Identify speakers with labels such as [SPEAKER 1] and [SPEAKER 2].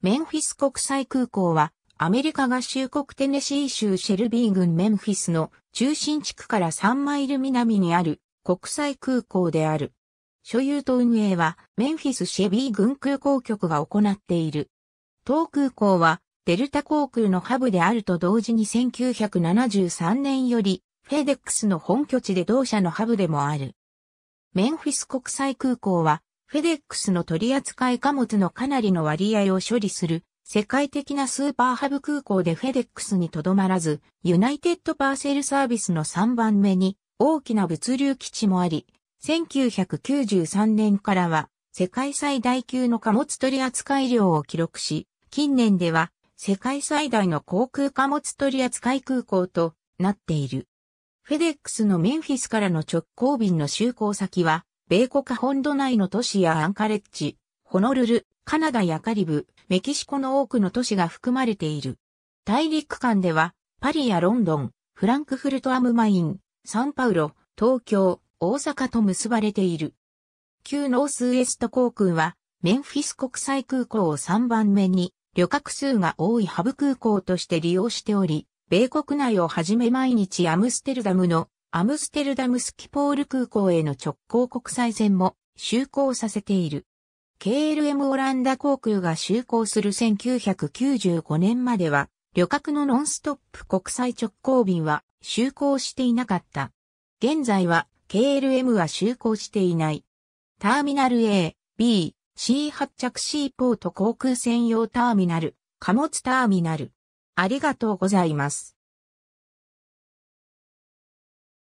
[SPEAKER 1] メンフィス国際空港は、
[SPEAKER 2] アメリカ合衆国テネシー州シェルビー郡メンフィスの中心地区から3マイル南にある国際空港である。所有と運営はメンフィスシェビー郡空港局が行っている。当空港はデルタ航空のハブであると同時に1973年よりフェデックスの本拠地で同社のハブでもある。メンフィス国際空港はフェデックスの取扱い貨物のかなりの割合を処理する、世界的なスーパーハブ空港でフェデックスにとどまらず、ユナイテッドパーセルサービスの3番目に大きな物流基地もあり、1993年からは世界最大級の貨物取扱量を記録し、近年では世界最大の航空貨物取扱空港となっている。フェデックスのメンフィスからの直行便の就航先は、米国本土内の都市やアンカレッジ、ホノルル、カナダやカリブ、メキシコの多くの都市が含まれている。大陸間では、パリやロンドン、フランクフルトアムマイン、サンパウロ、東京、大阪と結ばれている。旧ノースウエスト航空は、メンフィス国際空港を3番目に、旅客数が多いハブ空港として利用しており、米国内をはじめ毎日アムステルダムのアムステルダムスキポール空港への直行国際線も就航させている。KLM オランダ航空が就航する1995年までは、旅客のノンストップ国際直行便は就航していなかった。現在は KLM は就航していない。ターミナル A、B、C 発着 C ポート航空専用ターミナル、貨物ターミ
[SPEAKER 1] ナル。ありがとうございます。